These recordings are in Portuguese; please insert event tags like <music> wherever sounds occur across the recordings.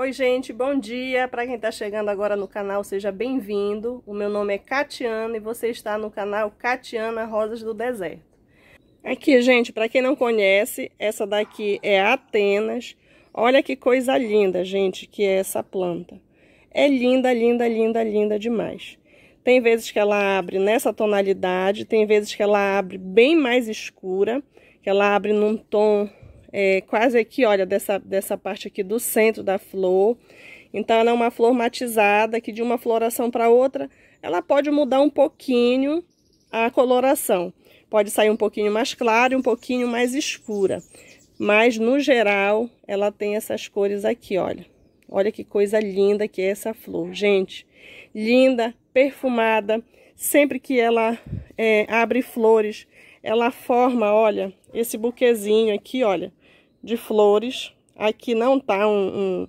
Oi, gente, bom dia! Para quem está chegando agora no canal, seja bem-vindo. O meu nome é Catiana e você está no canal Catiana Rosas do Deserto. Aqui, gente, para quem não conhece, essa daqui é Atenas. Olha que coisa linda, gente, que é essa planta. É linda, linda, linda, linda demais. Tem vezes que ela abre nessa tonalidade, tem vezes que ela abre bem mais escura, que ela abre num tom é, quase aqui, olha, dessa, dessa parte aqui do centro da flor. Então, ela é uma flor matizada, que de uma floração para outra, ela pode mudar um pouquinho a coloração. Pode sair um pouquinho mais clara e um pouquinho mais escura. Mas, no geral, ela tem essas cores aqui, olha. Olha que coisa linda que é essa flor, gente. Linda, perfumada. Sempre que ela é, abre flores, ela forma, olha, esse buquezinho aqui, olha de flores. Aqui não tá um, um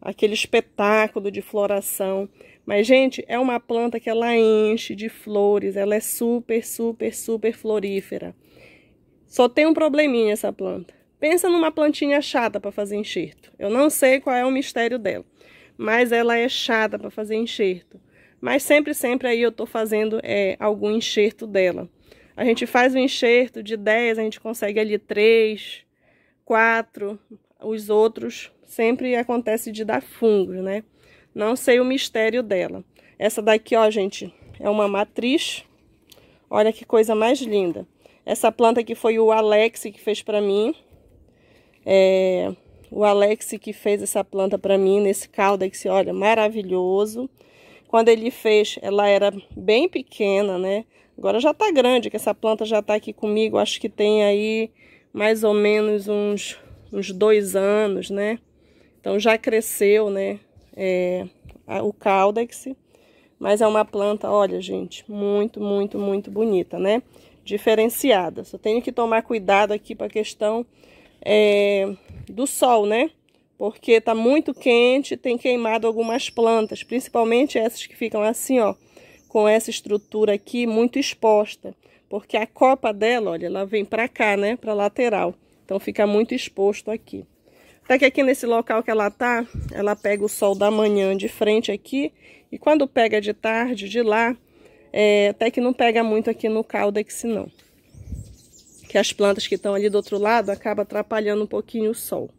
aquele espetáculo de floração. Mas, gente, é uma planta que ela enche de flores. Ela é super, super, super florífera. Só tem um probleminha essa planta. Pensa numa plantinha chata para fazer enxerto. Eu não sei qual é o mistério dela. Mas ela é chata para fazer enxerto. Mas sempre, sempre aí eu tô fazendo é, algum enxerto dela. A gente faz o um enxerto de 10, a gente consegue ali 3, quatro, os outros, sempre acontece de dar fungos, né? Não sei o mistério dela. Essa daqui, ó, gente, é uma matriz. Olha que coisa mais linda. Essa planta aqui foi o Alex que fez para mim. É, o Alex que fez essa planta para mim, nesse caldo que se olha, maravilhoso. Quando ele fez, ela era bem pequena, né? Agora já tá grande, que essa planta já tá aqui comigo, acho que tem aí mais ou menos uns, uns dois anos, né? Então já cresceu, né? É, a, o caudex, mas é uma planta, olha, gente, muito, muito, muito bonita, né? Diferenciada. Só tenho que tomar cuidado aqui para a questão é, do sol, né? Porque tá muito quente, tem queimado algumas plantas, principalmente essas que ficam assim, ó, com essa estrutura aqui muito exposta porque a copa dela, olha, ela vem para cá, né, para lateral. Então fica muito exposto aqui. Até tá que aqui nesse local que ela tá, ela pega o sol da manhã de frente aqui, e quando pega de tarde, de lá, é, até que não pega muito aqui no caudex não. Que as plantas que estão ali do outro lado acaba atrapalhando um pouquinho o sol.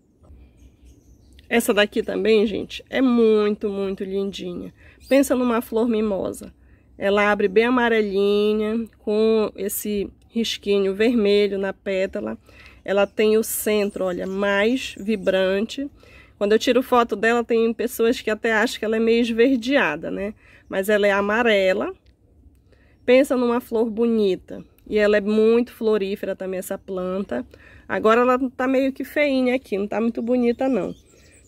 Essa daqui também, gente, é muito, muito lindinha. Pensa numa flor mimosa. Ela abre bem amarelinha, com esse risquinho vermelho na pétala. Ela tem o centro, olha, mais vibrante. Quando eu tiro foto dela, tem pessoas que até acham que ela é meio esverdeada, né? Mas ela é amarela. Pensa numa flor bonita. E ela é muito florífera também, essa planta. Agora ela tá meio que feinha aqui, não tá muito bonita não.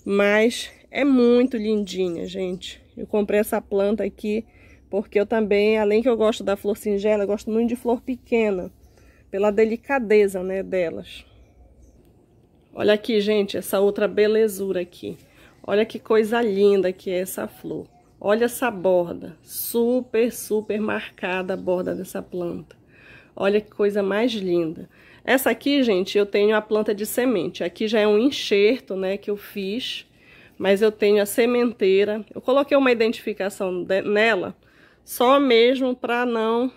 Mas é muito lindinha, gente. Eu comprei essa planta aqui porque eu também, além que eu gosto da flor singela, eu gosto muito de flor pequena. Pela delicadeza, né, delas. Olha aqui, gente, essa outra belezura aqui. Olha que coisa linda que é essa flor. Olha essa borda, super, super marcada a borda dessa planta. Olha que coisa mais linda. Essa aqui, gente, eu tenho a planta de semente. Aqui já é um enxerto, né, que eu fiz, mas eu tenho a sementeira. Eu coloquei uma identificação nela, só mesmo para não...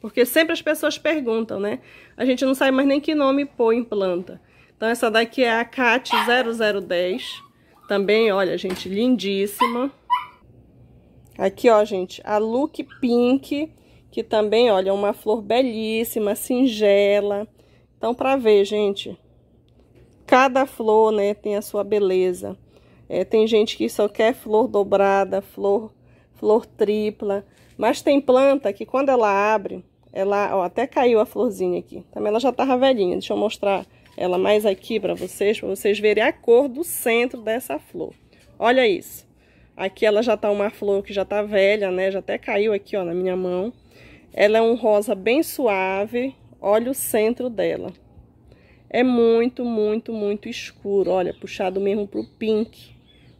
Porque sempre as pessoas perguntam, né? A gente não sabe mais nem que nome pôr em planta. Então essa daqui é a Cat 0010. Também, olha, gente, lindíssima. Aqui, ó, gente, a Look Pink, que também, olha, é uma flor belíssima, singela. Então, para ver, gente, cada flor, né, tem a sua beleza. É, tem gente que só quer flor dobrada, flor, flor tripla. Mas tem planta que quando ela abre, ela, ó, até caiu a florzinha aqui. Também ela já tava velhinha. Deixa eu mostrar ela mais aqui para vocês, para vocês verem a cor do centro dessa flor. Olha isso. Aqui ela já tá uma flor que já tá velha, né? Já até caiu aqui, ó, na minha mão. Ela é um rosa bem suave. Olha o centro dela. É muito, muito, muito escuro. Olha, puxado mesmo pro pink.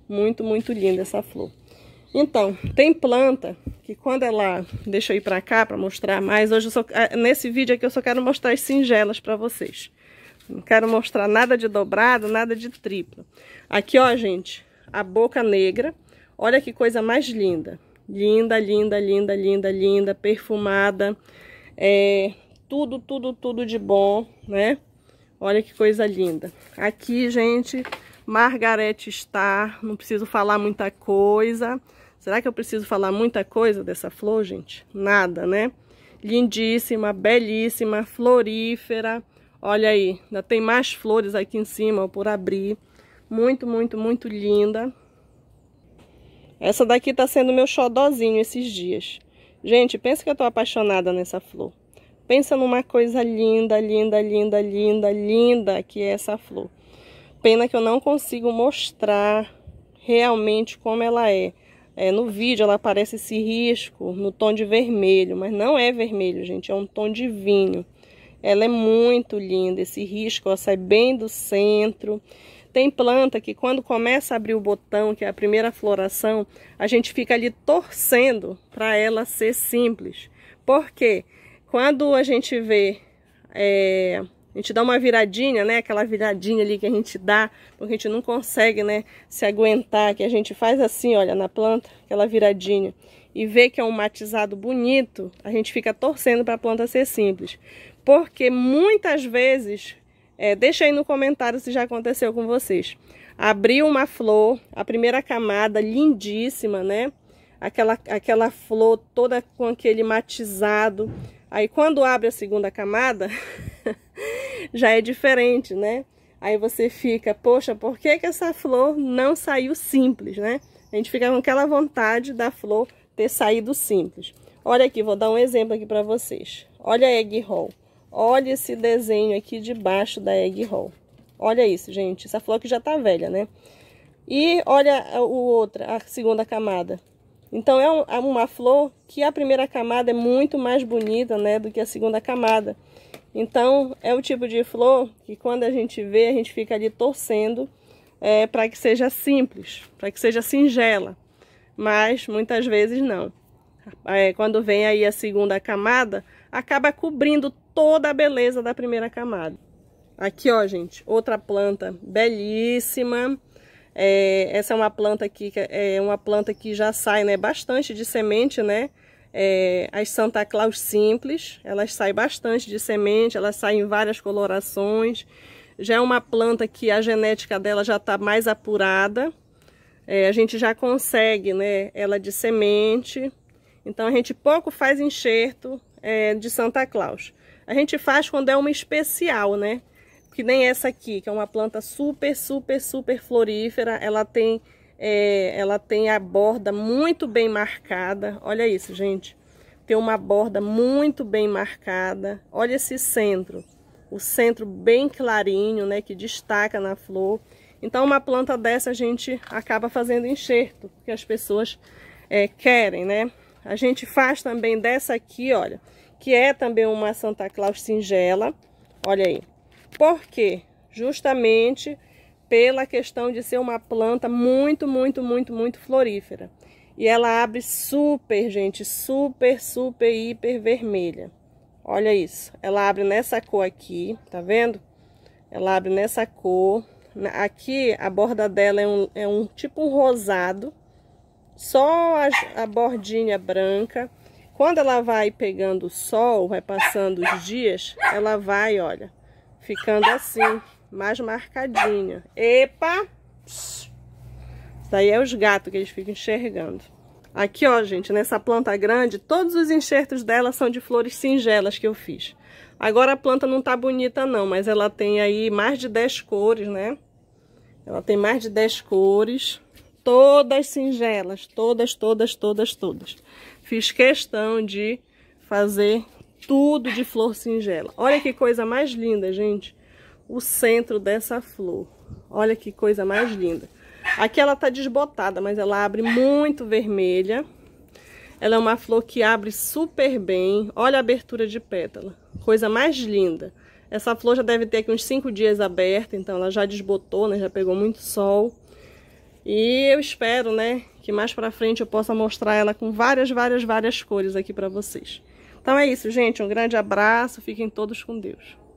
Muito, muito linda essa flor. Então, tem planta que quando ela... Deixa eu ir pra cá pra mostrar mais. Hoje, só, ah, nesse vídeo aqui, eu só quero mostrar as singelas pra vocês. Não quero mostrar nada de dobrado, nada de triplo. Aqui, ó, gente, a boca negra. Olha que coisa mais linda. Linda, linda, linda, linda, linda, perfumada. É, tudo, tudo, tudo de bom, né? Olha que coisa linda. Aqui, gente, Margarete está. Não preciso falar muita coisa. Será que eu preciso falar muita coisa dessa flor, gente? Nada, né? Lindíssima, belíssima, florífera. Olha aí, ainda tem mais flores aqui em cima ó, por abrir. Muito, muito, muito linda. Essa daqui tá sendo meu xodózinho esses dias. Gente, pensa que eu tô apaixonada nessa flor. Pensa numa coisa linda, linda, linda, linda, linda que é essa flor. Pena que eu não consigo mostrar realmente como ela é. É, no vídeo ela aparece esse risco no tom de vermelho, mas não é vermelho, gente, é um tom de vinho. Ela é muito linda, esse risco, ela sai bem do centro. Tem planta que quando começa a abrir o botão, que é a primeira floração, a gente fica ali torcendo para ela ser simples. Porque quando a gente vê é, a gente dá uma viradinha, né? Aquela viradinha ali que a gente dá, porque a gente não consegue, né? Se aguentar, que a gente faz assim, olha, na planta, aquela viradinha. E vê que é um matizado bonito, a gente fica torcendo para a planta ser simples. Porque muitas vezes, é, deixa aí no comentário se já aconteceu com vocês. Abriu uma flor, a primeira camada, lindíssima, né? Aquela, aquela flor toda com aquele matizado Aí quando abre a segunda camada, <laughs> já é diferente, né? Aí você fica, poxa, por que, que essa flor não saiu simples, né? A gente fica com aquela vontade da flor ter saído simples. Olha aqui, vou dar um exemplo aqui para vocês. Olha a egg roll. Olha esse desenho aqui debaixo da egg roll. Olha isso, gente. Essa flor que já tá velha, né? E olha o outra, a segunda camada. Então é, é uma flor que a primeira camada é muito mais bonita, né, do que a segunda camada. Então é o tipo de flor que quando a gente vê, a gente fica ali torcendo é, para que seja simples, para que seja singela. Mas muitas vezes não. É, quando vem aí a segunda camada, acaba cobrindo toda a beleza da primeira camada. Aqui, ó, gente, outra planta belíssima é, essa é uma planta aqui, é uma planta que já sai né, bastante de semente, né? É, as Santa Claus simples, elas saem bastante de semente, elas saem em várias colorações. Já é uma planta que a genética dela já está mais apurada. É, a gente já consegue né, ela de semente. Então a gente pouco faz enxerto é, de Santa Claus. A gente faz quando é uma especial, né? que nem essa aqui, que é uma planta super, super, super florífera. Ela tem, é, ela tem a borda muito bem marcada. Olha isso, gente. Tem uma borda muito bem marcada. Olha esse centro. O centro bem clarinho, né? Que destaca na flor. Então, uma planta dessa a gente acaba fazendo enxerto, que as pessoas é, querem, né? A gente faz também dessa aqui, olha, que é também uma Santa Claus singela. Olha aí. Por quê? Justamente pela questão de ser uma planta muito, muito, muito, muito florífera. E ela abre super, gente, super, super, hiper vermelha. Olha isso. Ela abre nessa cor aqui, tá vendo? Ela abre nessa cor. Aqui a borda dela é um, é um tipo um rosado. Só a, a bordinha branca. Quando ela vai pegando o sol, vai passando os dias, ela vai, olha, Ficando assim, mais marcadinha. Epa! Isso daí é os gatos que eles ficam enxergando. Aqui, ó, gente, nessa planta grande, todos os enxertos dela são de flores singelas que eu fiz. Agora a planta não tá bonita não, mas ela tem aí mais de 10 cores, né? Ela tem mais de 10 cores, todas singelas, todas, todas, todas, todas. Fiz questão de fazer tudo de flor singela. Olha que coisa mais linda, gente. O centro dessa flor. Olha que coisa mais linda. Aqui ela tá desbotada, mas ela abre muito vermelha. Ela é uma flor que abre super bem. Olha a abertura de pétala. Coisa mais linda. Essa flor já deve ter aqui uns 5 dias aberta, então ela já desbotou, né? Já pegou muito sol. E eu espero, né, que mais pra frente eu possa mostrar ela com várias, várias, várias cores aqui pra vocês. Então é isso, gente. Um grande abraço. Fiquem todos com Deus.